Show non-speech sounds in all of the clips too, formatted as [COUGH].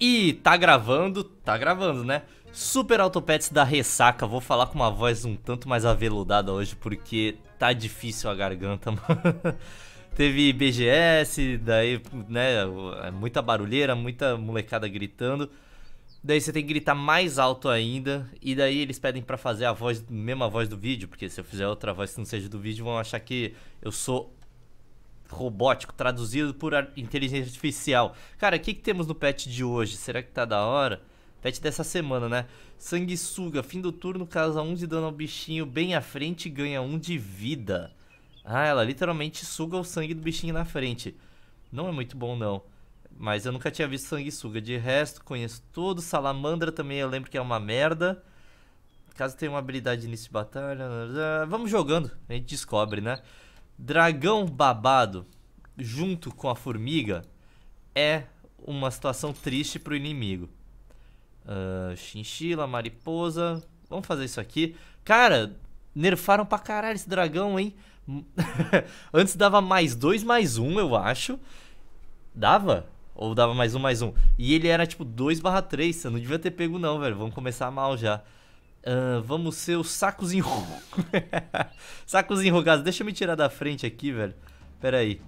E tá gravando, tá gravando, né? Super Autopets da Ressaca, vou falar com uma voz um tanto mais aveludada hoje, porque tá difícil a garganta, [LAUGHS] mano. Teve BGS, daí, né, é muita barulheira, muita molecada gritando. Daí você tem que gritar mais alto ainda, e daí eles pedem para fazer a voz, mesma voz do vídeo, porque se eu fizer outra voz que não seja do vídeo, vão achar que eu sou robótico traduzido por inteligência artificial. Cara, o que, que temos no patch de hoje? Será que tá da hora? Patch dessa semana, né? Sanguessuga, fim do turno, causa 1 um de dano ao bichinho bem à frente e ganha 1 um de vida. Ah, ela literalmente suga o sangue do bichinho na frente. Não é muito bom, não. Mas eu nunca tinha visto sanguessuga. De resto, conheço todo Salamandra também eu lembro que é uma merda. Caso tenha uma habilidade nesse início de batalha... Né, né, né. Vamos jogando, a gente descobre, né? Dragão babado junto com a formiga é uma situação triste pro inimigo. Uh, chinchila, mariposa. Vamos fazer isso aqui. Cara, nerfaram pra caralho esse dragão, hein? [LAUGHS] Antes dava mais dois, mais um, eu acho. Dava? Ou dava mais um, mais um? E ele era tipo 2 barra 3. Você não devia ter pego, não, velho. Vamos começar mal já. Uh, vamos ser os sacos enrugados. [LAUGHS] sacos enrugados. Deixa eu me tirar da frente aqui, velho. Pera aí.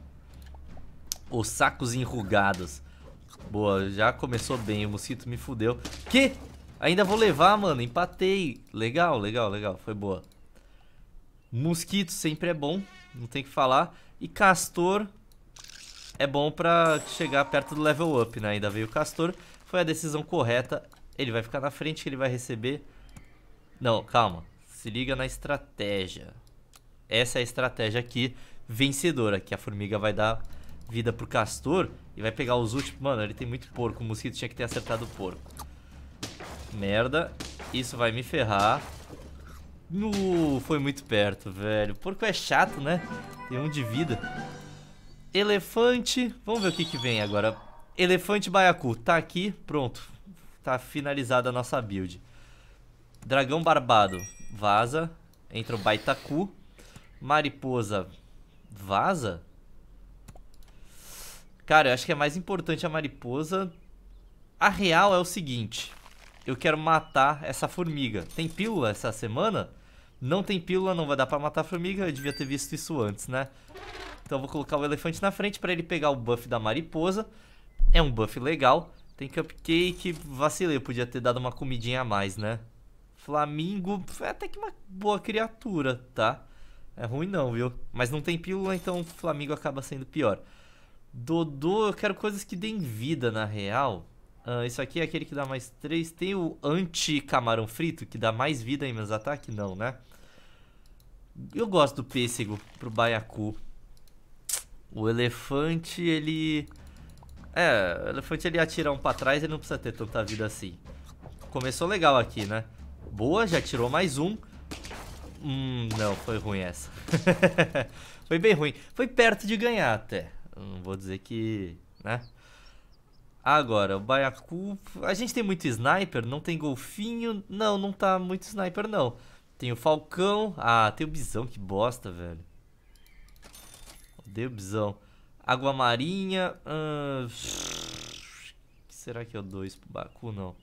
Os sacos enrugados. Boa, já começou bem. O mosquito me fudeu. Que? Ainda vou levar, mano. Empatei. Legal, legal, legal. Foi boa. Mosquito sempre é bom. Não tem que falar. E castor é bom pra chegar perto do level up, né? Ainda veio o castor. Foi a decisão correta. Ele vai ficar na frente, que ele vai receber não, calma. Se liga na estratégia. Essa é a estratégia aqui vencedora, que a formiga vai dar vida pro castor e vai pegar os últimos... Mano, ele tem muito porco. O mosquito tinha que ter acertado o porco. Merda. Isso vai me ferrar. No, foi muito perto, velho. Porco é chato, né? Tem um de vida. Elefante. Vamos ver o que, que vem agora. Elefante baiacu. Tá aqui. Pronto. Tá finalizada a nossa build. Dragão Barbado vaza. Entra o Baitaku. Mariposa vaza. Cara, eu acho que é mais importante a mariposa. A real é o seguinte. Eu quero matar essa formiga. Tem pílula essa semana? Não tem pílula, não vai dar pra matar a formiga. Eu devia ter visto isso antes, né? Então eu vou colocar o elefante na frente pra ele pegar o buff da mariposa. É um buff legal. Tem cupcake. Vacilei, eu podia ter dado uma comidinha a mais, né? Flamingo é até que uma boa criatura, tá? É ruim não, viu? Mas não tem pílula, então o Flamingo acaba sendo pior. Dodô, eu quero coisas que deem vida, na real. Uh, isso aqui é aquele que dá mais 3. Tem o anti-camarão frito, que dá mais vida em meus ataques? Não, né? Eu gosto do pêssego pro baiacu. O elefante, ele... É, o elefante ele atira um pra trás, ele não precisa ter tanta vida assim. Começou legal aqui, né? Boa, já tirou mais um. Hum, não, foi ruim essa. [LAUGHS] foi bem ruim. Foi perto de ganhar até. Não vou dizer que... né? Agora, o Baiacu... A gente tem muito sniper, não tem golfinho. Não, não tá muito sniper, não. Tem o Falcão. Ah, tem o Bisão, que bosta, velho. Odeio o Bisão. Água marinha. Será que eu é dou isso pro Baku? Não.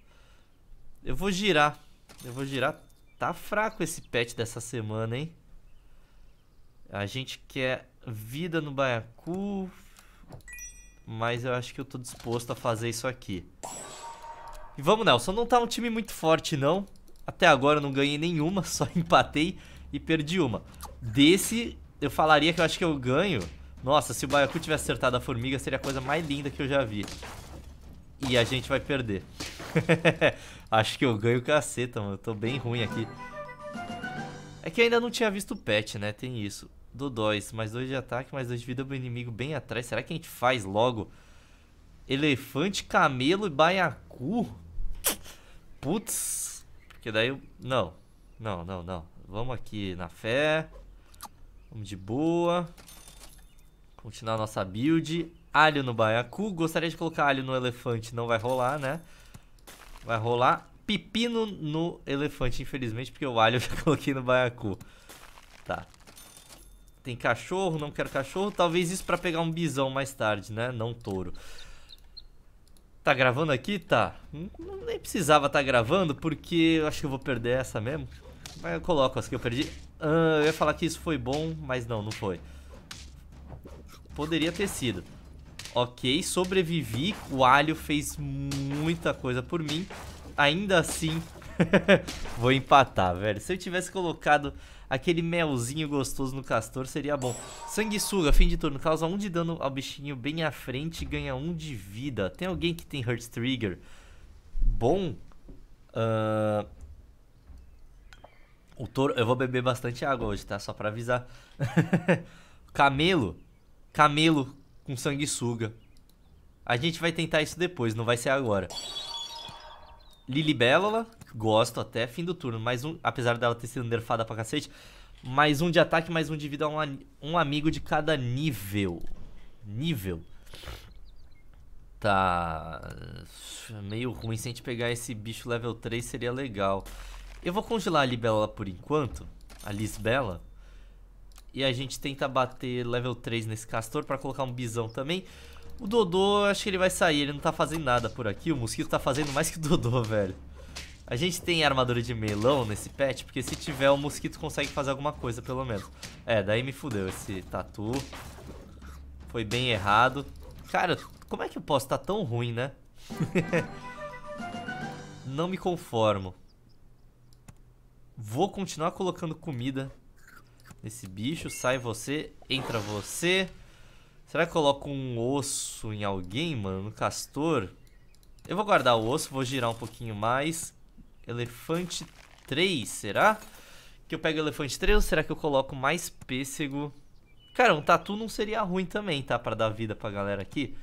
Eu vou girar. Eu vou girar. Tá fraco esse pet dessa semana, hein? A gente quer vida no Baiacu. Mas eu acho que eu tô disposto a fazer isso aqui. E vamos, Nelson. Não tá um time muito forte, não. Até agora eu não ganhei nenhuma. [LAUGHS] Só empatei e perdi uma. Desse, eu falaria que eu acho que eu ganho. Nossa, se o Baiacu tivesse acertado a formiga, seria a coisa mais linda que eu já vi. E a gente vai perder. [LAUGHS] Acho que eu ganho caceta, mano. Eu tô bem ruim aqui. É que eu ainda não tinha visto o pet, né? Tem isso. Dodóis, mais dois de ataque, mais dois de vida pro inimigo bem atrás. Será que a gente faz logo? Elefante, camelo e baiacu? Putz. Porque daí eu... Não. Não, não, não. Vamos aqui na fé. Vamos de boa. Continuar nossa build alho no baiacu. Gostaria de colocar alho no elefante, não vai rolar, né? Vai rolar pepino no elefante, infelizmente, porque o alho [LAUGHS] eu já coloquei no baiacu. Tá. Tem cachorro, não quero cachorro. Talvez isso pra pegar um bisão mais tarde, né? Não touro. Tá gravando aqui? Tá. Hum, nem precisava estar tá gravando, porque eu acho que eu vou perder essa mesmo. Mas eu coloco as que eu perdi. Ah, eu ia falar que isso foi bom, mas não, não foi. Poderia ter sido. Ok, sobrevivi. O alho fez muita coisa por mim. Ainda assim, [LAUGHS] vou empatar, velho. Se eu tivesse colocado aquele melzinho gostoso no castor, seria bom. Sanguessuga, fim de turno. Causa 1 um de dano ao bichinho bem à frente e ganha 1 um de vida. Tem alguém que tem Hurt Trigger? Bom. Uh... O touro... Eu vou beber bastante água hoje, tá? Só pra avisar. [LAUGHS] Camelo. Camelo com sanguessuga. A gente vai tentar isso depois, não vai ser agora. Lilibélula, gosto até fim do turno. Mais um, apesar dela ter sido nerfada pra cacete. Mais um de ataque, mais um de vida, um, um amigo de cada nível. Nível. Tá. Meio ruim. Se a gente pegar esse bicho level 3, seria legal. Eu vou congelar a Libela por enquanto. A Lisbela. E a gente tenta bater level 3 nesse castor pra colocar um bisão também. O Dodô, acho que ele vai sair, ele não tá fazendo nada por aqui. O Mosquito tá fazendo mais que o Dodô, [LAUGHS] velho. A gente tem armadura de melão nesse pet, porque se tiver, o Mosquito consegue fazer alguma coisa, pelo menos. É, daí me fudeu esse tatu. Foi bem errado. Cara, como é que eu posso estar tá tão ruim, né? [LAUGHS] não me conformo. Vou continuar colocando comida nesse bicho. Sai você, entra você. Será que eu coloco um osso em alguém, mano? No castor? Eu vou guardar o osso, vou girar um pouquinho mais. Elefante 3, será? Que eu pego elefante 3 ou será que eu coloco mais pêssego? Cara, um tatu não seria ruim também, tá? Pra dar vida pra galera aqui.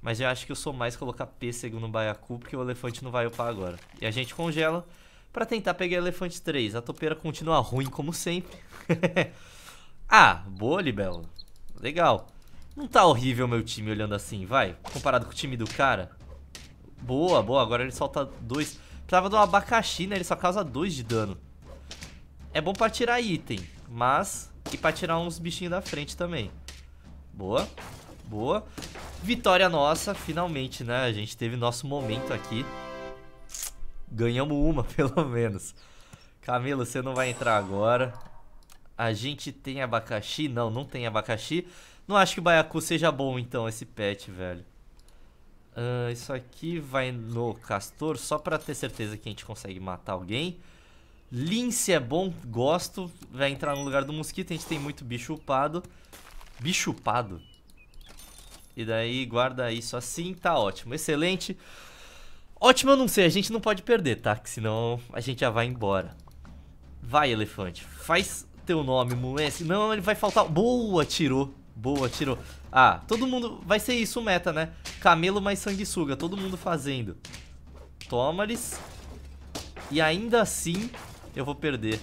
Mas eu acho que eu sou mais colocar pêssego no baiacu, porque o elefante não vai upar agora. E a gente congela para tentar pegar Elefante 3. A topeira continua ruim como sempre. [LAUGHS] ah, boa, Libelo. Legal. Não tá horrível meu time olhando assim, vai. Comparado com o time do cara. Boa, boa. Agora ele solta dois. Precisava do abacaxi, né? Ele só causa dois de dano. É bom pra tirar item, mas... E pra tirar uns bichinhos da frente também. Boa, boa. Vitória nossa, finalmente, né? A gente teve nosso momento aqui. Ganhamos uma, [LAUGHS] pelo menos. Camilo, você não vai entrar agora. A gente tem abacaxi? Não, não tem abacaxi. Não acho que o baiacu seja bom, então, esse pet, velho. Uh, isso aqui vai no castor, só pra ter certeza que a gente consegue matar alguém. Lince é bom, gosto. Vai entrar no lugar do mosquito, a gente tem muito bicho upado. Bicho upado? E daí guarda isso assim, tá ótimo. Excelente. Ótimo eu não sei, a gente não pode perder, tá? Que senão a gente já vai embora. Vai, elefante. Faz teu nome, moleque. Não, ele vai faltar. Boa, tirou. Boa, tirou. Ah, todo mundo... Vai ser isso o meta, né? Camelo mais sanguessuga. Todo mundo fazendo. Toma -lhes. E ainda assim, eu vou perder.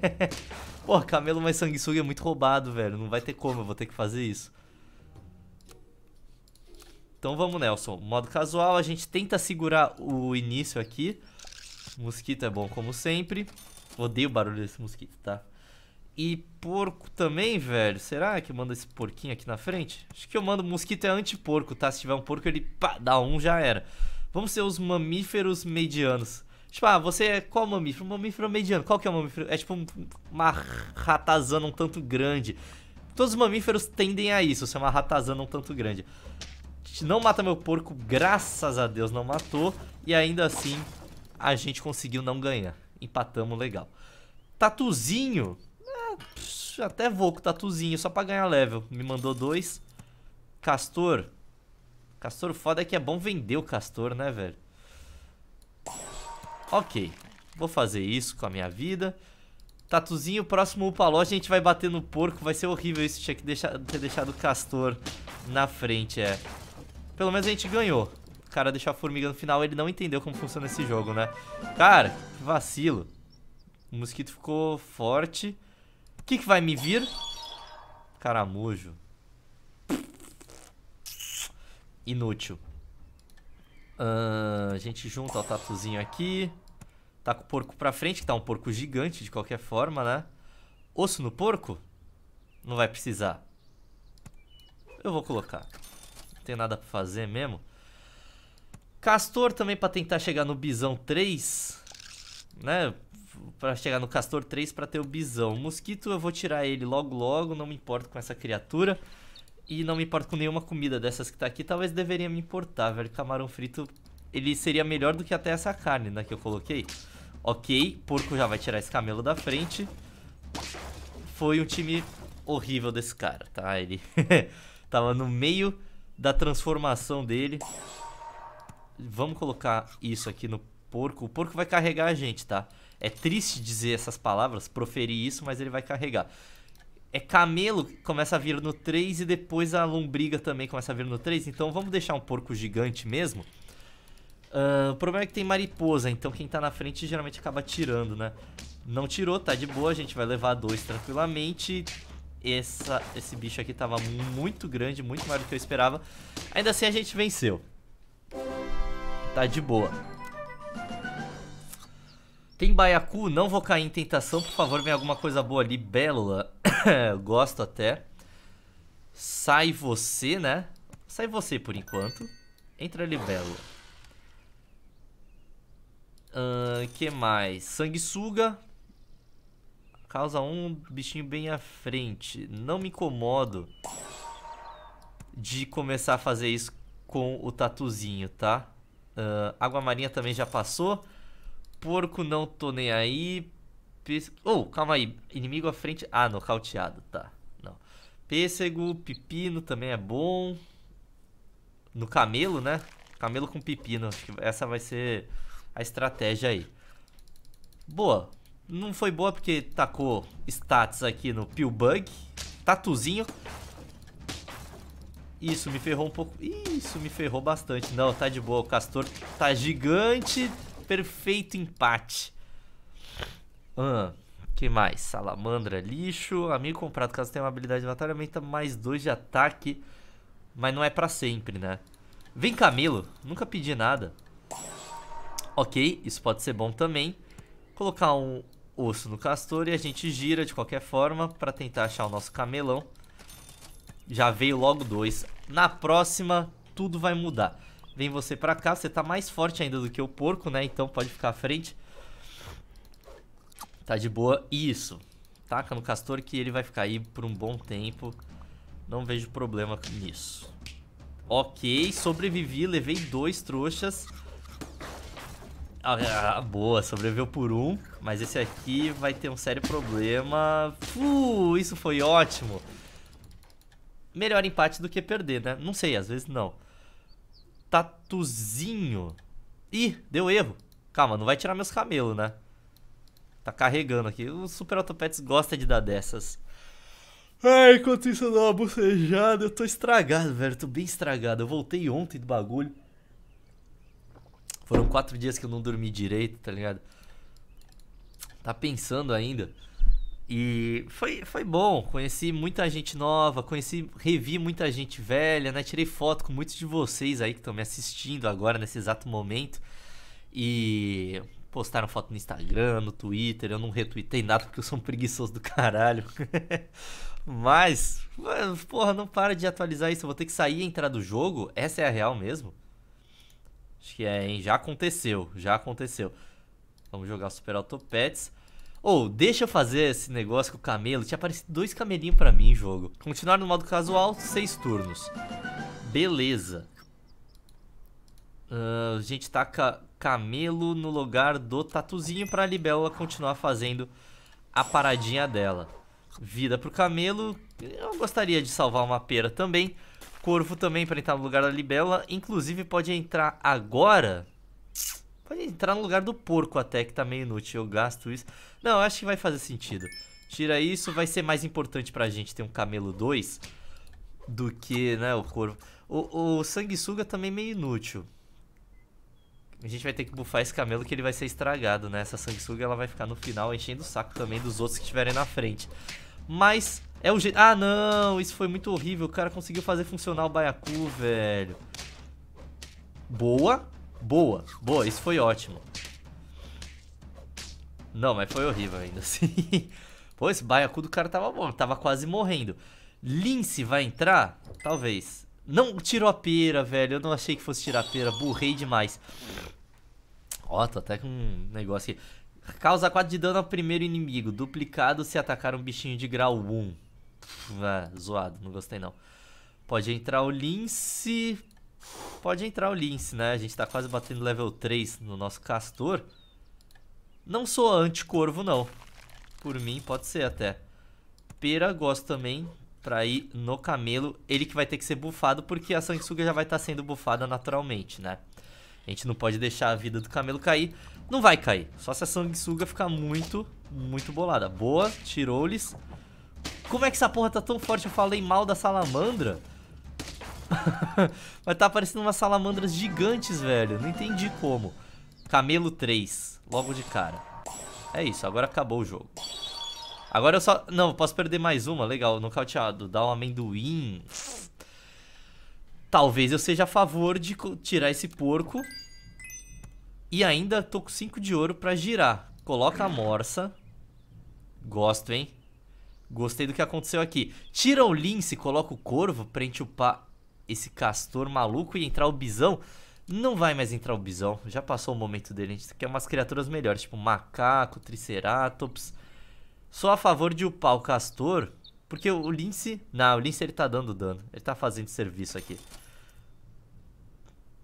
[LAUGHS] Pô, camelo mais sanguessuga é muito roubado, velho. Não vai ter como, eu vou ter que fazer isso. Então vamos, Nelson. Modo casual, a gente tenta segurar o início aqui. Mosquito é bom como sempre. Odeio o barulho desse mosquito, tá? E porco também, velho. Será que eu mando esse porquinho aqui na frente? Acho que eu mando mosquito é anti-porco, tá? Se tiver um porco, ele pá, dá um, já era. Vamos ser os mamíferos medianos. Tipo, ah, você é qual mamífero? mamífero mediano. Qual que é o mamífero? É tipo um, uma ratazana um tanto grande. Todos os mamíferos tendem a isso, ser uma ratazana um tanto grande. Não mata meu porco, graças a Deus não matou. E ainda assim, a gente conseguiu não ganhar. Empatamos legal. Tatuzinho. Ah, até vou com Tatuzinho, só pra ganhar level. Me mandou dois. Castor. Castor foda é que é bom vender o castor, né, velho? Ok. Vou fazer isso com a minha vida. Tatuzinho, próximo upa loja, a gente vai bater no porco. Vai ser horrível isso. Tinha que deixar, ter deixado o castor na frente, é. Pelo menos a gente ganhou. Cara, deixou a formiga no final, ele não entendeu como funciona esse jogo, né? Cara, que vacilo. O mosquito ficou forte. O que, que vai me vir? Caramujo. Inútil. Uh, a gente junta o tatuzinho aqui. Tá com o porco pra frente, que tá um porco gigante de qualquer forma, né? Osso no porco? Não vai precisar. Eu vou colocar tem nada pra fazer mesmo. Castor também pra tentar chegar no Bisão 3, né? Pra chegar no Castor 3 pra ter o Bisão. mosquito eu vou tirar ele logo logo, não me importo com essa criatura. E não me importo com nenhuma comida dessas que tá aqui, talvez deveria me importar, velho. Camarão frito, ele seria melhor do que até essa carne, né, que eu coloquei. Ok, porco já vai tirar esse camelo da frente. Foi um time horrível desse cara, tá? Ele [LAUGHS] tava no meio da transformação dele. Vamos colocar isso aqui no porco. O porco vai carregar a gente, tá? É triste dizer essas palavras, proferir isso, mas ele vai carregar. É camelo começa a vir no 3 e depois a lombriga também começa a vir no 3. Então vamos deixar um porco gigante mesmo. Uh, o problema é que tem mariposa, então quem tá na frente geralmente acaba tirando, né? Não tirou, tá de boa, a gente vai levar dois tranquilamente essa, esse bicho aqui tava muito grande, muito maior do que eu esperava. Ainda assim a gente venceu. Tá de boa. Tem Baiacu, não vou cair em tentação, por favor, vem alguma coisa boa ali. Bélula, [COUGHS] gosto até. Sai você, né? Sai você por enquanto. Entra ali, Bélula. Uh, que mais? Sanguessuga, Causa um bichinho bem à frente. Não me incomodo de começar a fazer isso com o tatuzinho, tá? Uh, água marinha também já passou. Porco não tô nem aí. Pês... Oh, calma aí. Inimigo à frente. Ah, nocauteado, tá. Não. Pêssego, pepino também é bom. No camelo, né? Camelo com pepino. Acho que essa vai ser a estratégia aí. Boa. Não foi boa porque tacou stats aqui no Pillbug. Tatuzinho. Isso me ferrou um pouco. Isso me ferrou bastante. Não, tá de boa. O Castor tá gigante. Perfeito empate. Ah, que mais? Salamandra, lixo. Amigo comprado, caso tenha uma habilidade de batalha, aumenta mais dois de ataque. Mas não é pra sempre, né? Vem Camilo. Nunca pedi nada. Ok, isso pode ser bom também. Colocar um, osso no castor e a gente gira de qualquer forma para tentar achar o nosso camelão. Já veio logo dois. Na próxima, tudo vai mudar. Vem você pra cá, você tá mais forte ainda do que o porco, né? Então pode ficar à frente. Tá de boa. Isso. Taca no castor que ele vai ficar aí por um bom tempo. Não vejo problema nisso. Ok, sobrevivi, levei dois trouxas. Ah, é, ah, boa, sobreviveu por um, mas esse aqui vai ter um sério problema. Uh, isso foi ótimo. Melhor empate do que perder, né? Não sei, às vezes não. Tatuzinho. Ih, deu erro. Calma, não vai tirar meus camelos, né? Tá carregando aqui. O Super Autopets gosta de dar dessas. Ai, enquanto isso eu dou uma bucejada, eu tô estragado, velho. Tô bem estragado. Eu voltei ontem do bagulho. Foram quatro dias que eu não dormi direito, tá ligado? Tá pensando ainda. E foi, foi bom, conheci muita gente nova, conheci, revi muita gente velha, né? Tirei foto com muitos de vocês aí que estão me assistindo agora nesse exato momento. E postaram foto no Instagram, no Twitter, eu não retuitei nada porque eu sou um preguiçoso do caralho. [LAUGHS] Mas, porra, não para de atualizar isso, eu vou ter que sair e entrar do jogo, essa é a real mesmo. Acho que é, hein? Já aconteceu, já aconteceu. Vamos jogar Super Auto Pets. Ou, oh, deixa eu fazer esse negócio com o camelo. Tinha aparecido dois camelinhos pra mim em jogo. Continuar no modo casual, seis turnos. Beleza. Uh, a gente taca tá camelo no lugar do tatuzinho pra Libélula continuar fazendo a paradinha dela. Vida pro camelo. Eu gostaria de salvar uma pera também. Corvo também para entrar no lugar da Libela. Inclusive, pode entrar agora. Pode entrar no lugar do porco até, que tá meio inútil. Eu gasto isso. Não, acho que vai fazer sentido. Tira isso, vai ser mais importante pra gente ter um camelo 2 do que, né, o corvo. O, o sanguessuga também meio inútil. A gente vai ter que bufar esse camelo que ele vai ser estragado, né? Essa sanguessuga ela vai ficar no final enchendo o saco também dos outros que estiverem na frente. Mas é o jeito... Ah, não, isso foi muito horrível. O cara conseguiu fazer funcionar o baiacu, velho. Boa, boa, boa. Isso foi ótimo. Não, mas foi horrível ainda assim. [LAUGHS] Pô, esse baiacu do cara tava bom, tava quase morrendo. Lince vai entrar? Talvez. Não tirou a pera, velho. Eu não achei que fosse tirar a pera. Burrei demais. Ó, tô até com um negócio aqui. Causa 4 de dano ao primeiro inimigo, duplicado se atacar um bichinho de grau 1. Ah, zoado, não gostei não. Pode entrar o Lince. Pode entrar o Lince, né? A gente tá quase batendo level 3 no nosso Castor. Não sou anti-corvo, não. Por mim, pode ser até. Pera, gosto também pra ir no camelo. Ele que vai ter que ser bufado, porque a sanguessuga já vai estar tá sendo bufada naturalmente, né? A gente não pode deixar a vida do camelo cair. Não vai cair. Só se a sanguessuga ficar muito, muito bolada. Boa, tirou-lhes. Como é que essa porra tá tão forte? Eu falei mal da salamandra. [LAUGHS] Mas tá aparecendo umas salamandras gigantes, velho. Não entendi como. Camelo 3, logo de cara. É isso, agora acabou o jogo. Agora eu só... Não, posso perder mais uma, legal, nocauteado. Dá um amendoim. Talvez eu seja a favor de tirar esse porco. E ainda tô com 5 de ouro pra girar. Coloca a morsa. Gosto, hein? Gostei do que aconteceu aqui. Tira o lince, coloca o corvo pra upar esse castor maluco e entrar o bisão. Não vai mais entrar o bisão, já passou o momento dele. A gente quer umas criaturas melhores, tipo macaco, triceratops. Sou a favor de upar o castor, porque o lince... Não, o lince ele tá dando dano. Ele tá fazendo serviço aqui.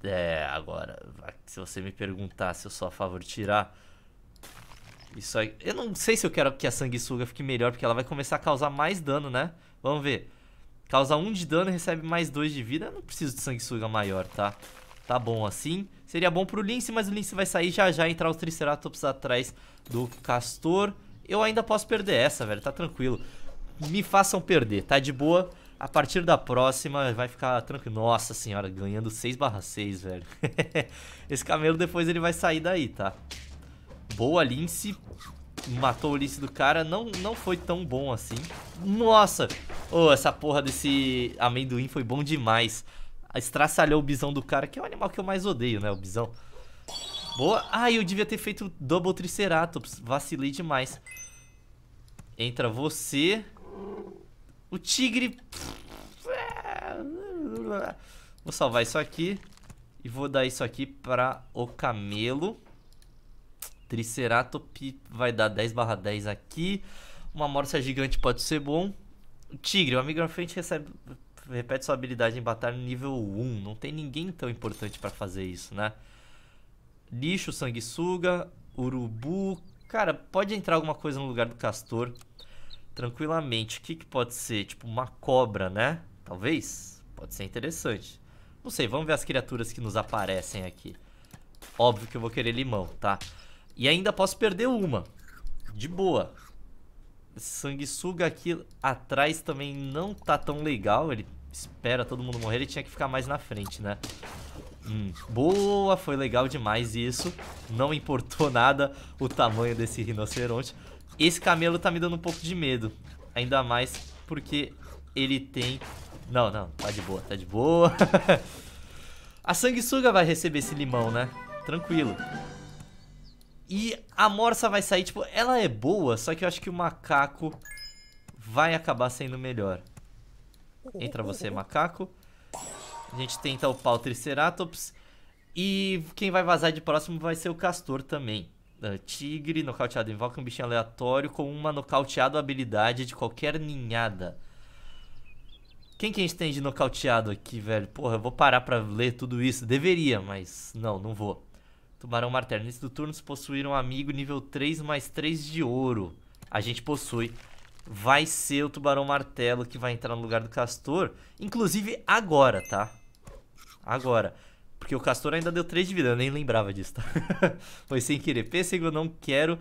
É, agora, se você me perguntar se eu sou a favor de tirar... Isso aí. Eu não sei se eu quero que a sanguessuga fique melhor, porque ela vai começar a causar mais dano, né? Vamos ver. Causa 1 um de dano e recebe mais 2 de vida. Eu não preciso de sanguessuga maior, tá? Tá bom assim. Seria bom pro Lince, mas o Lince vai sair já já e entrar os Triceratops atrás do Castor. Eu ainda posso perder essa, velho. Tá tranquilo. Me façam perder, tá de boa. A partir da próxima vai ficar tranquilo. Nossa senhora, ganhando 6 barra 6, velho. [LAUGHS] Esse camelo depois ele vai sair daí, tá? Boa, Lince. Matou o Lince do cara. Não, não foi tão bom assim. Nossa! Oh, essa porra desse amendoim foi bom demais. Estraçalhou o bisão do cara, que é o animal que eu mais odeio, né? O bisão. Boa. Ah, eu devia ter feito Double Triceratops. Vacilei demais. Entra você. O tigre... Vou salvar isso aqui. E vou dar isso aqui para o camelo. Triceratops vai dar 10 barra 10 aqui. Uma morsa gigante pode ser bom. Tigre, o amigo na frente recebe, repete sua habilidade em batalha no nível 1. Não tem ninguém tão importante para fazer isso, né? Lixo, sanguessuga, urubu. Cara, pode entrar alguma coisa no lugar do castor. Tranquilamente. O que, que pode ser? Tipo, uma cobra, né? Talvez. Pode ser interessante. Não sei, vamos ver as criaturas que nos aparecem aqui. Óbvio que eu vou querer limão, tá? Tá? E ainda posso perder uma. De boa. sanguessuga aqui atrás também não tá tão legal. Ele espera todo mundo morrer. Ele tinha que ficar mais na frente, né? Hum, boa, foi legal demais isso. Não importou [LAUGHS] nada o tamanho desse rinoceronte. Esse camelo tá me dando um pouco de medo. Ainda mais porque ele tem... Não, não, tá de boa, tá de boa. [LAUGHS] A sanguessuga vai receber esse limão, né? Tranquilo. E a morsa vai sair, tipo, ela é boa, só que eu acho que o macaco vai acabar sendo melhor. Entra você, macaco. A gente tenta upar o Triceratops. E quem vai vazar de próximo vai ser o Castor também. Uh, tigre, nocauteado invoca um bichinho aleatório com uma nocauteado habilidade de qualquer ninhada. Quem que a gente tem de nocauteado aqui, velho? Porra, eu vou parar pra ler tudo isso. Deveria, mas não, não vou. Tubarão Martelo. Nesse do turno, se possuir um amigo nível 3 mais 3 de ouro. A gente possui. Vai ser o Tubarão Martelo que vai entrar no lugar do Castor. Inclusive agora, tá? Agora. Porque o Castor ainda deu 3 de vida, eu nem lembrava disso, tá? [LAUGHS] Foi sem querer. Pêssego eu não quero.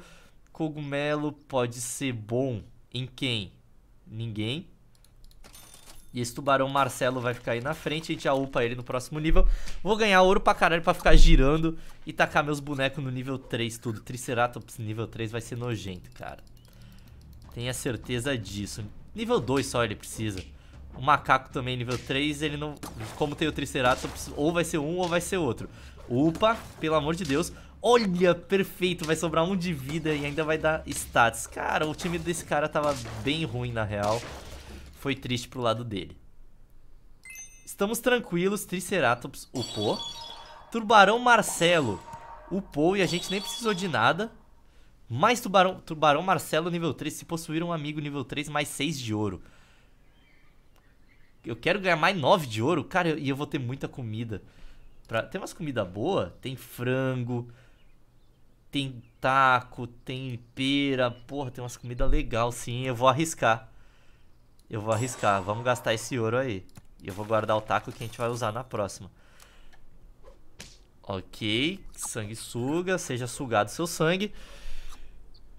Cogumelo pode ser bom em quem? Ninguém. E esse tubarão Marcelo vai ficar aí na frente, a gente já upa ele no próximo nível. Vou ganhar ouro pra caralho pra ficar girando e tacar meus bonecos no nível 3 tudo. Triceratops nível 3 vai ser nojento, cara. Tenha certeza disso. Nível 2 só ele precisa. O macaco também nível 3, ele não... Como tem o Triceratops, ou vai ser um ou vai ser outro. Upa, pelo amor de Deus. Olha, perfeito, vai sobrar um de vida e ainda vai dar stats. Cara, o time desse cara tava bem ruim na real foi triste pro lado dele. Estamos tranquilos, Triceratops upou. Tubarão Marcelo upou e a gente nem precisou de nada. Mais Tubarão, tubarão Marcelo nível 3, se possuir um amigo nível 3, mais 6 de ouro. Eu quero ganhar mais 9 de ouro, cara, e eu vou ter muita comida. Pra... Tem umas comida boa? Tem frango, tem taco, tem pera, porra, tem umas comida legal sim, eu vou arriscar. Eu vou arriscar. Vamos gastar esse ouro aí. E eu vou guardar o taco que a gente vai usar na próxima. Ok. Sangue suga. Seja sugado seu sangue.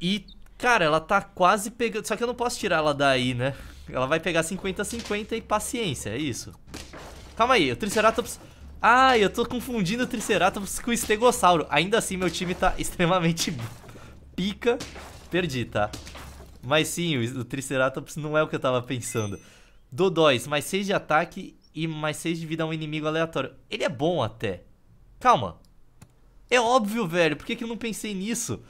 E, cara, ela tá quase pegando... Só que eu não posso tirar ela daí, né? Ela vai pegar 50-50 e paciência. É isso. Calma aí. O Triceratops... Ah, eu tô confundindo o Triceratops com o Stegossauro Ainda assim, meu time tá [LAUGHS] extremamente pica. Perdi, tá? Mas sim, o Triceratops não é o que eu tava pensando. Dodóis, mais 6 de ataque e mais 6 de vida a um inimigo aleatório. Ele é bom até. Calma. É óbvio, velho. Por que, que eu não pensei nisso?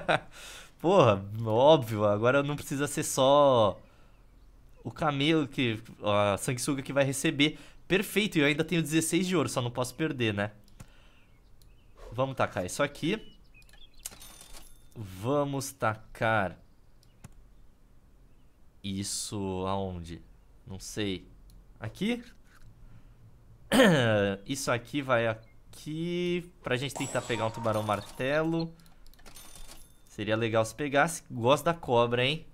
[LAUGHS] Porra, óbvio. Agora não precisa ser só o camelo que. A sanguessuga que vai receber. Perfeito, e eu ainda tenho 16 de ouro, só não posso perder, né? Vamos tacar isso aqui. Vamos tacar isso aonde? Não sei. Aqui? [CLEARS THROAT] Isso aqui vai aqui. Pra gente tentar pegar um tubarão martelo. Seria legal se pegasse. Gosto da cobra, hein?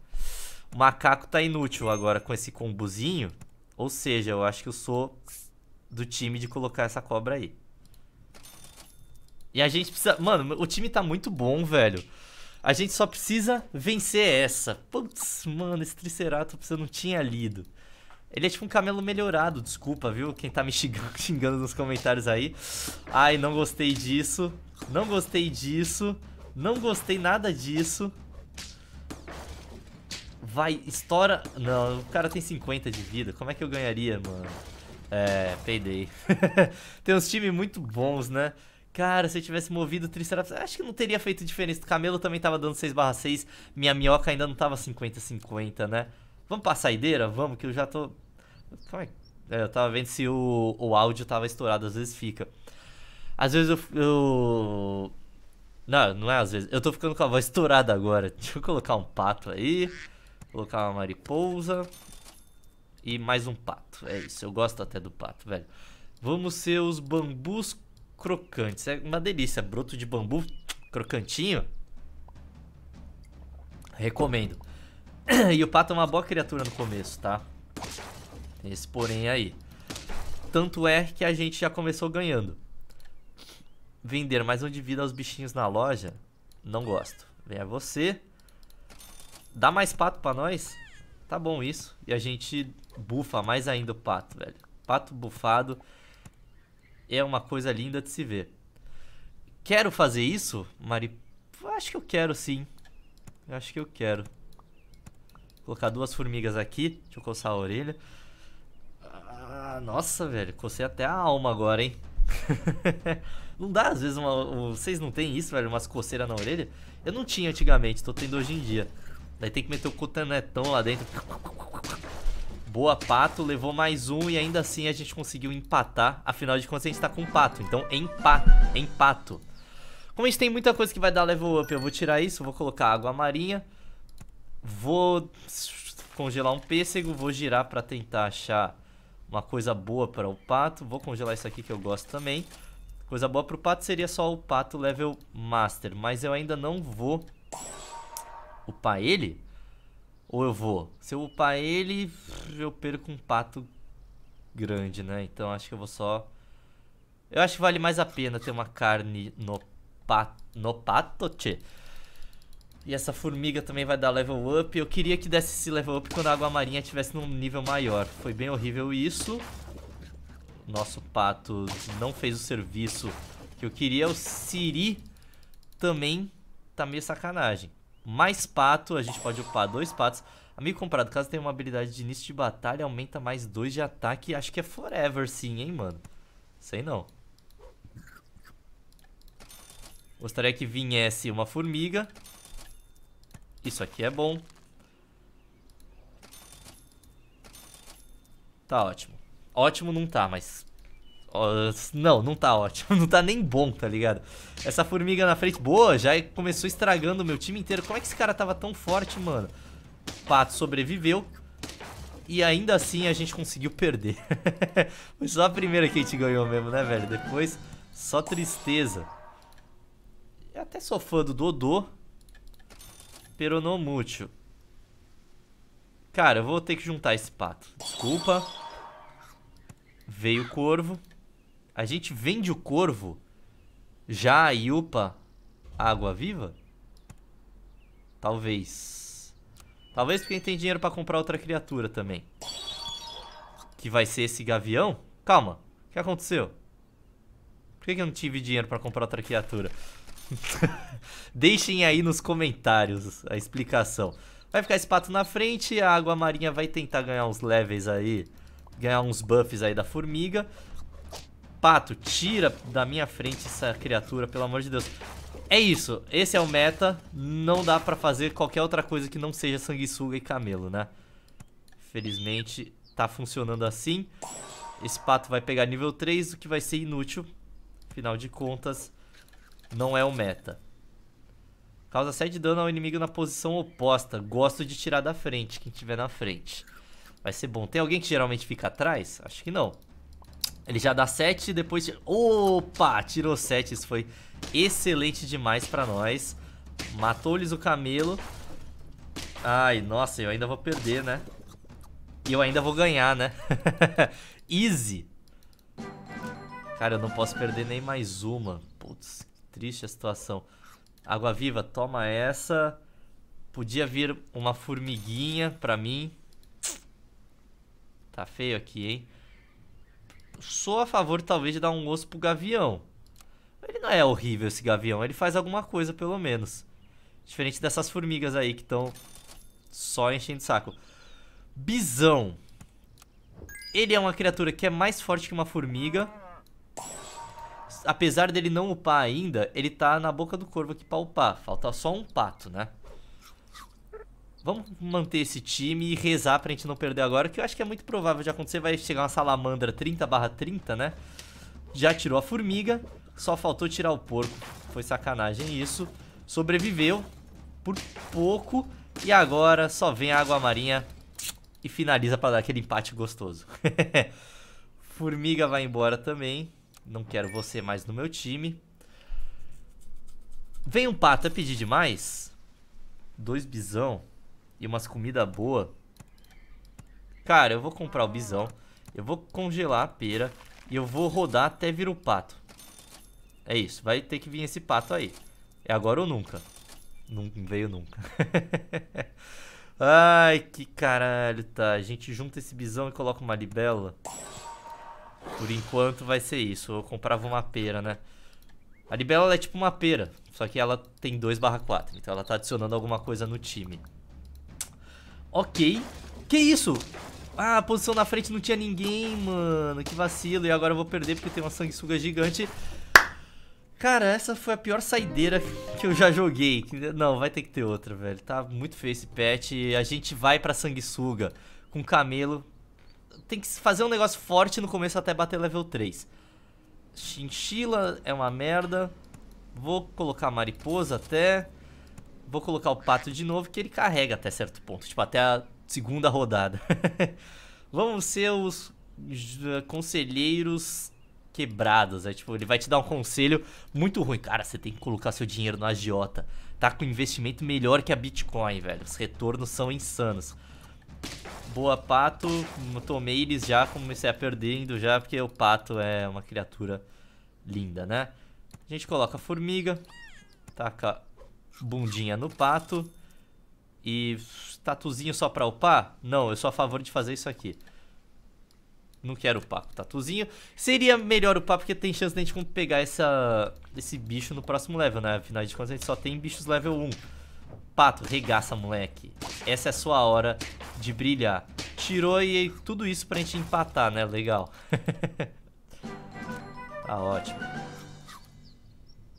O macaco tá inútil agora com esse combozinho Ou seja, eu acho que eu sou do time de colocar essa cobra aí. E a gente precisa... Mano, o time tá muito bom, velho. A gente só precisa vencer essa. Putz, mano, esse Triceratops eu não tinha lido. Ele é tipo um camelo melhorado, desculpa, viu? Quem tá me xingando, [LAUGHS] xingando nos comentários aí. Ai, não gostei disso. Não gostei disso. Não gostei nada disso. Vai, estoura... Não, o cara tem 50 de vida. Como é que eu ganharia, mano? É, peidei. [LAUGHS] tem uns times muito bons, né? Cara, se eu tivesse movido o Triceratops, acho que não teria feito diferença. O Camelo também tava dando 6/6, minha minhoca ainda não tava 50/50, né? Vamos pra saideira? Vamos, que eu já tô... Como é? é eu tava vendo se o, o áudio tava estourado, às vezes fica. Às vezes eu, eu... Não, não é às vezes. Eu tô ficando com a voz estourada agora. [LAUGHS] Deixa eu colocar um pato aí. Colocar uma mariposa. E mais um pato. É isso, eu gosto até do pato, velho. Vamos ser os bambus crocantes. É uma delícia. Broto de bambu crocantinho. Recomendo. [CLEARS THROAT] E o pato é uma boa criatura no começo, tá? Tem esse porém aí. Tanto é que a gente já começou ganhando. Vender mais um de vida aos bichinhos na loja. Não gosto. a você. Dá mais pato pra nós. Tá bom isso. E a gente bufa mais ainda o pato, velho. Pato bufado é uma coisa linda de se ver. Quero fazer isso, Mari? Acho que eu quero sim. Acho que eu quero. Vou colocar duas formigas aqui. Deixa eu coçar a orelha. Ah, nossa, velho. Cocei até a alma agora, hein? [LAUGHS] não dá, às vezes, uma, vocês não tem isso, velho? Umas coceiras na orelha? Eu não tinha antigamente, tô tendo hoje em dia. Daí tem que meter o cotanetão lá dentro. Boa, Pato. Levou mais um e ainda assim a gente conseguiu empatar. Afinal de contas, a gente tá com Pato. Então, empa, Empato. Como a gente tem muita coisa que vai dar level up, eu vou tirar isso. Vou colocar água marinha. Vou congelar um pêssego. Vou girar pra tentar achar uma coisa boa para o Pato. Vou congelar isso aqui que eu gosto também. Coisa boa pro Pato seria só o Pato level master. Mas eu ainda não vou upar ele. Ou eu vou. Se eu upar ele, eu perco um pato grande, né? Então acho que eu vou só... Eu acho que vale mais a pena ter uma carne no, pat... no pato, tchê. E essa formiga também vai dar level up. Eu queria que desse esse level up quando a água marinha estivesse num nível maior. Foi bem horrível isso. Nosso pato não fez o serviço que eu queria. O Siri também tá meio sacanagem mais pato, a gente pode upar dois patos. Amigo comprado, caso tenha uma habilidade de início de batalha, aumenta mais dois de ataque. Acho que é forever sim, hein, mano. Sei não. Gostaria que viesse uma formiga. Isso aqui é bom. Tá ótimo. Ótimo não tá, mas não, não tá ótimo. [LAUGHS] Não tá nem bom, tá ligado? Essa formiga na frente, boa, já começou estragando o meu time inteiro. Como é que esse cara tava tão forte, mano? O Pato sobreviveu. E ainda assim a gente conseguiu perder. [LAUGHS] Foi só a primeira que a gente ganhou mesmo, né, velho? Depois, só tristeza. Eu até sou fã do Dodô. Peronomútil. Cara, eu vou ter que juntar esse pato. Desculpa. Veio o corvo. A gente vende o corvo já a água viva? Talvez. Talvez porque a gente tem dinheiro pra comprar outra criatura também. Que vai ser esse gavião? Calma, o que aconteceu? Por que, que eu não tive dinheiro pra comprar outra criatura? [LAUGHS] Deixem aí nos comentários a explicação. Vai ficar esse pato na frente, a água marinha vai tentar ganhar uns levels aí, ganhar uns buffs aí da formiga. Pato, tira da minha frente essa criatura, pelo amor de Deus. É isso, esse é o meta. Não dá pra fazer qualquer outra coisa que não seja sanguessuga e camelo, né? Felizmente, tá funcionando assim. Esse pato vai pegar nível 3, o que vai ser inútil. Afinal de contas, não é o meta. Causa 7 de dano ao inimigo na posição oposta. Gosto de tirar da frente, quem tiver na frente. Vai ser bom. Tem alguém que geralmente fica atrás? Acho que não. Ele já dá 7, depois... Opa! Tirou 7, isso foi excelente demais pra nós. Matou-lhes o camelo. Ai, nossa, eu ainda vou perder, né? E eu ainda vou ganhar, né? [LAUGHS] Easy. Cara, eu não posso perder nem mais uma. Putz, triste a situação. Água viva, toma essa. Podia vir uma formiguinha pra mim. Tá feio aqui, hein? sou a favor, talvez, de dar um osso pro Gavião. Ele não é horrível, esse Gavião. Ele faz alguma coisa, pelo menos. Diferente dessas formigas aí que estão só enchendo saco. Bisão. Ele é uma criatura que é mais forte que uma formiga. Apesar dele não upar ainda, ele tá na boca do corvo aqui pra upar. Falta só um pato, né? Vamos manter esse time e rezar pra gente não perder agora, que eu acho que é muito provável de acontecer. Vai chegar uma salamandra 30 barra 30, né? Já tirou a formiga, só faltou tirar o porco. Foi sacanagem isso. Sobreviveu por pouco. E agora só vem a água marinha e finaliza pra dar aquele empate gostoso. [LAUGHS] formiga vai embora também. Não quero você mais no meu time. Vem um pato, é pedir demais? Dois bisão e umas comidas boas. Cara, eu vou comprar o bisão. Eu vou congelar a pera. E eu vou rodar até vir o pato. É isso. Vai ter que vir esse pato aí. É agora ou nunca. Não veio nunca. [LAUGHS] Ai, que caralho, tá. A gente junta esse bisão e coloca uma libela. Por enquanto vai ser isso. Eu comprava uma pera, né? A libela é tipo uma pera. Só que ela tem 2 barra 4. Então ela tá adicionando alguma coisa no time. Ok. Que isso? Ah, a posição na frente não tinha ninguém, mano. Que vacilo. E agora eu vou perder porque tem uma sanguessuga gigante. Cara, essa foi a pior saideira que eu já joguei. Não, vai ter que ter outra, velho. Tá muito feio esse pet. A gente vai pra sanguessuga com camelo. Tem que fazer um negócio forte no começo até bater level 3. Chinchila é uma merda. Vou colocar mariposa até. Vou colocar o Pato de novo, que ele carrega até certo ponto. Tipo, até a segunda rodada. [LAUGHS] Vamos ser os eh, conselheiros quebrados. É tipo, ele vai te dar um conselho muito ruim. Cara, você tem que colocar seu dinheiro no agiota. Tá com investimento melhor que a Bitcoin, velho. Os retornos são insanos. Boa, pato. Tomei eles já, comecei a perdendo já, porque o pato é uma criatura linda, né? A gente coloca a formiga. Taca bundinha no pato e tatuzinho só pra upar? Não, eu sou a favor de fazer isso aqui. Não quero upar com tatuzinho. Seria melhor upar porque tem chance de a gente pegar essa, esse bicho no próximo level, né? Afinal de contas, a gente só tem bichos level 1. Pato, regaça, moleque. Essa é a sua hora de brilhar. Tirou e tudo isso pra gente empatar, né? Legal. [LAUGHS] tá ótimo.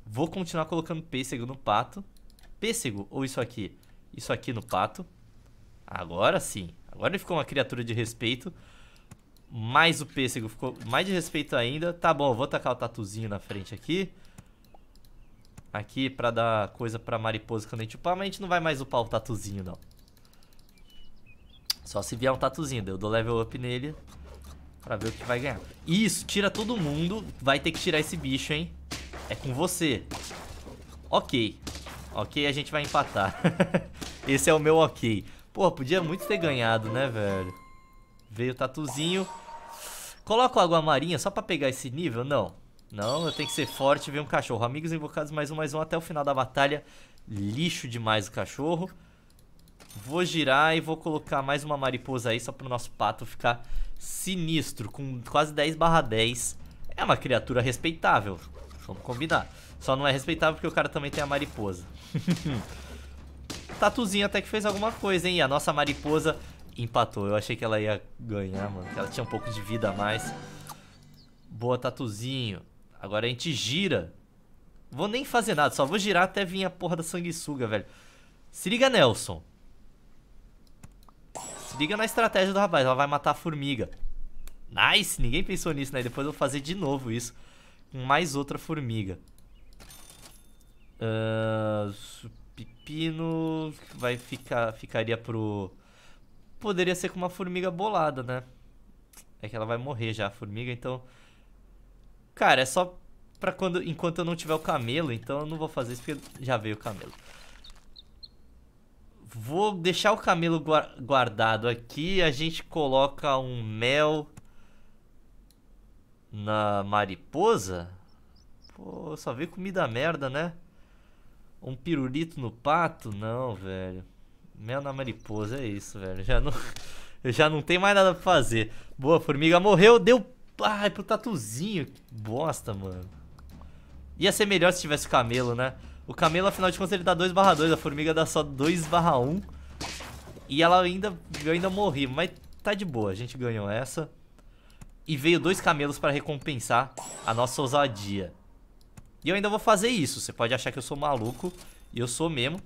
Vou continuar colocando pêssego no pato pêssego ou isso aqui? Isso aqui no pato. Agora sim. Agora ele ficou uma criatura de respeito. Mais o pêssego ficou mais de respeito ainda. Tá bom, vou tacar o tatuzinho na frente aqui. Aqui pra dar coisa pra mariposa quando a gente upar, mas a gente não vai mais upar o tatuzinho, não. Só se vier um tatuzinho, eu dou level up nele pra ver o que vai ganhar. Isso, tira todo mundo. Vai ter que tirar esse bicho, hein? É com você. Ok. Ok, a gente vai empatar. [LAUGHS] Esse é o meu ok. Pô, podia muito ter ganhado, né, velho? Veio o tatuzinho. o água marinha só pra pegar esse nível? Não. Não, eu tenho que ser forte ver um cachorro. Amigos invocados, mais um, mais um até o final da batalha. Lixo demais o cachorro. Vou girar e vou colocar mais uma mariposa aí só pro nosso pato ficar sinistro. Com quase 10 barra 10. É uma criatura respeitável. Vamos combinar. Só não é respeitável porque o cara também tem a mariposa. [LAUGHS] Tatuzinho até que fez alguma coisa, hein? A nossa mariposa empatou. Eu achei que ela ia ganhar, mano. Que ela tinha um pouco de vida a mais. Boa, Tatuzinho. Agora a gente gira. Vou nem fazer nada, só vou girar até vir a porra da sanguessuga, velho. Se liga, Nelson. Se liga na estratégia do rapaz, ela vai matar a formiga. Nice, ninguém pensou nisso, né? Depois eu vou fazer de novo isso. Com mais outra formiga. Uh, ah, pepino vai ficar, ficaria pro... Poderia ser com uma formiga bolada, né? É que ela vai morrer já, a formiga, então... Cara, é só pra quando, enquanto eu não tiver o camelo, então eu não vou fazer isso porque já veio o camelo. Vou deixar o camelo guardado aqui, a gente coloca um mel na mariposa. Pô, só veio comida merda, né? Um pirulito no pato? Não, velho. Mel na mariposa, é isso, velho. Já não, [LAUGHS] já não tem mais nada pra fazer. Boa, formiga morreu, deu. Ai, pro tatuzinho. Que bosta, mano. Ia ser melhor se tivesse camelo, né? O camelo, afinal de contas, ele dá 2/2. A formiga dá só 2/1. E ela ainda, eu ainda morri. Mas tá de boa, a gente ganhou essa. E veio dois camelos pra recompensar a nossa ousadia. E eu ainda vou fazer isso. Você pode achar que eu sou maluco. E eu sou mesmo.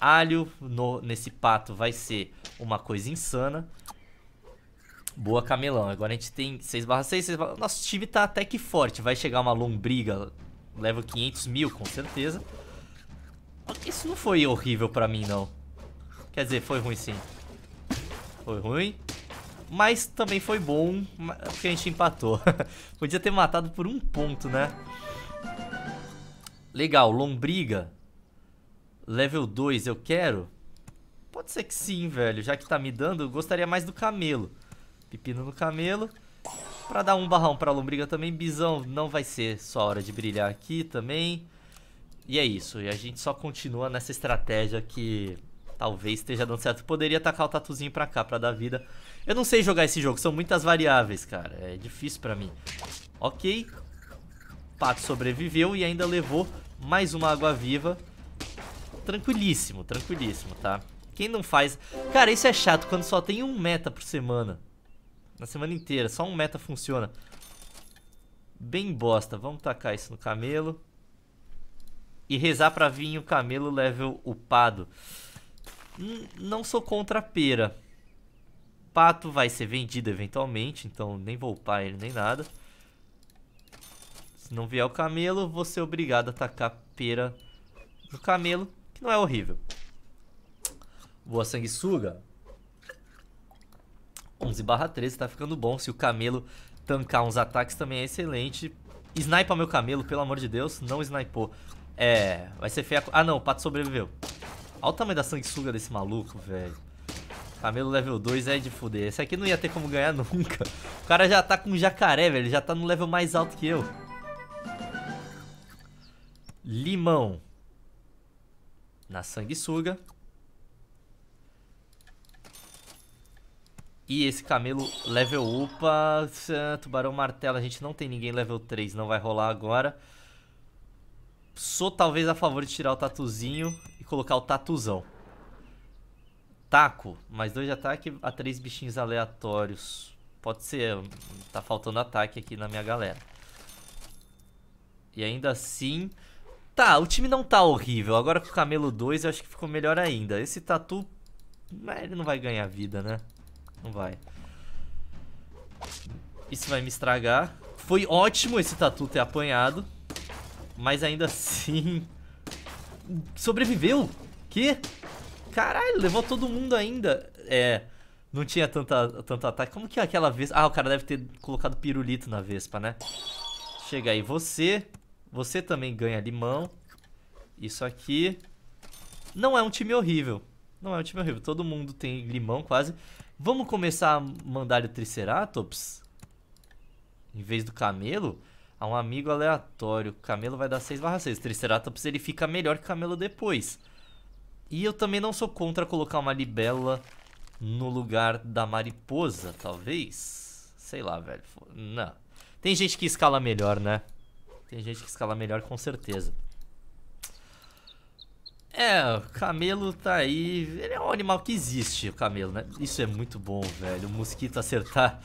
Alho no, nesse pato vai ser uma coisa insana. Boa, camelão. Agora a gente tem 6 barra 6, 6 barra... Nosso time tá até que forte. Vai chegar uma lombriga. Leva 500 mil, com certeza. Isso não foi horrível pra mim, não. Quer dizer, foi ruim sim. Foi ruim. Mas também foi bom, porque a gente empatou. [LAUGHS] Podia ter matado por um ponto, né? Legal, lombriga. Level 2, eu quero? Pode ser que sim, velho. Já que tá me dando, eu gostaria mais do camelo. Pepino no camelo. Pra dar um barrão pra lombriga também. Bisão, não vai ser só hora de brilhar aqui também. E é isso. E a gente só continua nessa estratégia que talvez esteja dando certo. Poderia tacar o tatuzinho pra cá pra dar vida. Eu não sei jogar esse jogo. São muitas variáveis, cara. É difícil pra mim. Ok. Pato sobreviveu e ainda levou mais uma água-viva. Tranquilíssimo, tranquilíssimo, tá? Quem não faz... Cara, isso é chato quando só tem um meta por semana. Na semana inteira, só um meta funciona. Bem bosta. Vamos tacar isso no camelo. E rezar pra vir o camelo level upado. N hum, não sou contra a pera. Pato vai ser vendido eventualmente, então nem vou upar ele nem nada. Se não vier o camelo, vou ser é obrigado a tacar pera no camelo, que não é horrível. Boa sanguessuga. 11 barra 13 tá ficando bom. Se o camelo tancar uns ataques também é excelente. o meu camelo, pelo amor de Deus. Não snipou. É, vai ser feia... Ah, não, o pato sobreviveu. Olha o tamanho da sanguessuga desse maluco, velho. Camelo level 2 é de fuder. Esse aqui não ia ter como ganhar [LAUGHS] nunca. O cara já tá com jacaré, velho. Ele já tá no level mais alto que eu limão na sanguessuga. E esse camelo level upa, tubarão martelo, a gente não tem ninguém level 3, não vai rolar agora. Sou talvez a favor de tirar o tatuzinho e colocar o tatuzão. Taco, mais dois de ataque a três bichinhos aleatórios. Pode ser, tá faltando ataque aqui na minha galera. E ainda assim, Tá, o time não tá horrível. Agora com o Camelo 2 eu acho que ficou melhor ainda. Esse Tatu, ele não vai ganhar vida, né? Não vai. Isso vai me estragar. Foi ótimo esse Tatu ter apanhado. Mas ainda assim... Sobreviveu? Que? Caralho, levou todo mundo ainda. É... Não tinha tanta, tanto ataque. Como que é aquela vez... Ah, o cara deve ter colocado pirulito na Vespa, né? Chega aí, você... Você também ganha limão. Isso aqui não é um time horrível. Não é um time horrível. Todo mundo tem limão quase. Vamos começar a mandar o Triceratops? Em vez do camelo? A um amigo aleatório. Camelo vai dar 6 barra 6. Triceratops ele fica melhor que camelo depois. E eu também não sou contra colocar uma libélula no lugar da mariposa, talvez. Sei lá, velho. Não. Tem gente que escala melhor, né? Tem gente que escala melhor com certeza. É, o camelo tá aí. Ele é um animal que existe, o camelo, né? Isso é muito bom, velho. O mosquito acertar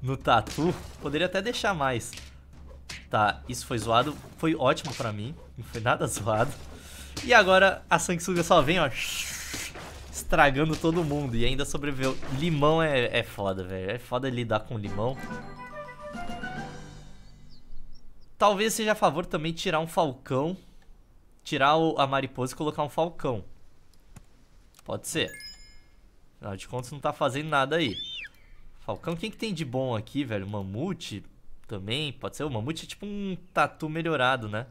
no tatu. Poderia até deixar mais. Tá, isso foi zoado. Foi ótimo pra mim. Não foi nada [LAUGHS] zoado. E agora a sanguessuga só vem, ó. Estragando todo mundo. E ainda sobreviveu. Limão é, é foda, velho. É foda lidar com limão. Talvez seja a favor também tirar um falcão. Tirar o, a mariposa e colocar um falcão. Pode ser. Afinal de contas, não tá fazendo nada aí. Falcão, quem que tem de bom aqui, velho? Mamute também, pode ser. O mamute é tipo um tatu melhorado, né?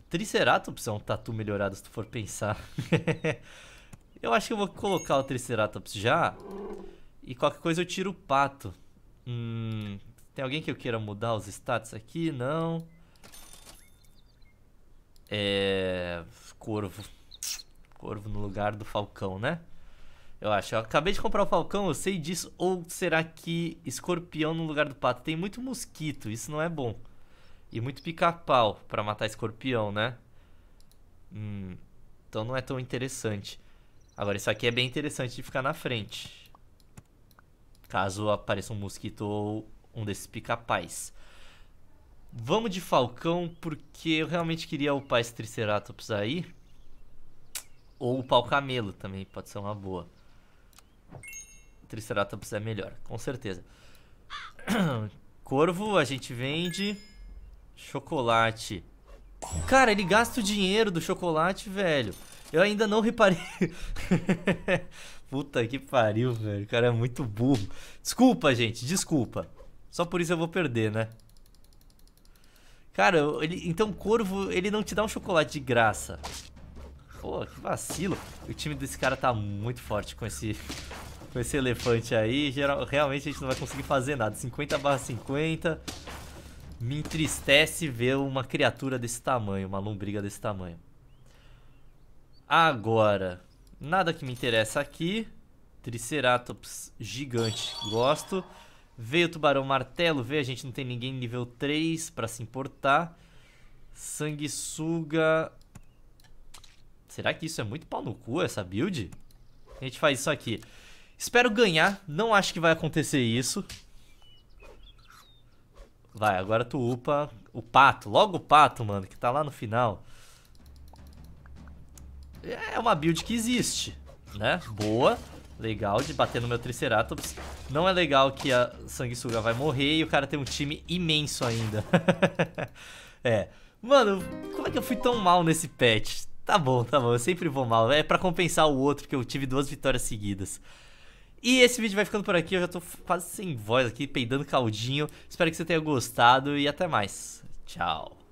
O Triceratops é um tatu melhorado, se tu for pensar. [LAUGHS] eu acho que eu vou colocar o Triceratops já. E qualquer coisa eu tiro o pato. Hum, tem alguém que eu queira mudar os status aqui? Não. É... Corvo. Corvo no lugar do Falcão, né? Eu acho. Eu acabei de comprar o Falcão, eu sei disso. Ou será que escorpião no lugar do pato? Tem muito mosquito, isso não é bom. E muito pica-pau pra matar escorpião, né? Hum, então não é tão interessante. Agora, isso aqui é bem interessante de ficar na frente. Caso apareça um mosquito ou um desses pica-pais. Vamos de Falcão, porque eu realmente queria upar esse Triceratops aí. Ou upar o Camelo também, pode ser uma boa. Triceratops é melhor, com certeza. [CLEARS THROAT] Corvo a gente vende. Chocolate. Cara, ele gasta o dinheiro do chocolate, velho. Eu ainda não reparei. [LAUGHS] Puta que pariu, velho. O cara é muito burro. Desculpa, gente, desculpa. Só por isso eu vou perder, né? Cara, ele, então Corvo, ele não te dá um chocolate de graça. Pô, que vacilo. O time desse cara tá muito forte com esse, com esse elefante aí. Geral, realmente a gente não vai conseguir fazer nada. 50 barra 50. Me entristece ver uma criatura desse tamanho, uma lombriga desse tamanho. Agora, nada que me interessa aqui. Triceratops gigante, gosto. Veio o Tubarão Martelo, veio a gente não tem ninguém nível 3 para se importar. Sanguessuga. Será que isso é muito pau no cu, essa build? A gente faz isso aqui. Espero ganhar, não acho que vai acontecer isso. Vai, agora tu upa o pato, logo o pato, mano, que tá lá no final. É uma build que existe, né? Boa legal de bater no meu Triceratops. Não é legal que a sanguessuga vai morrer e o cara tem um time imenso ainda. [LAUGHS] é. Mano, como é que eu fui tão mal nesse patch? Tá bom, tá bom, eu sempre vou mal. É para compensar o outro, que eu tive duas vitórias seguidas. E esse vídeo vai ficando por aqui, eu já tô quase sem voz aqui, peidando caldinho. Espero que você tenha gostado e até mais. Tchau.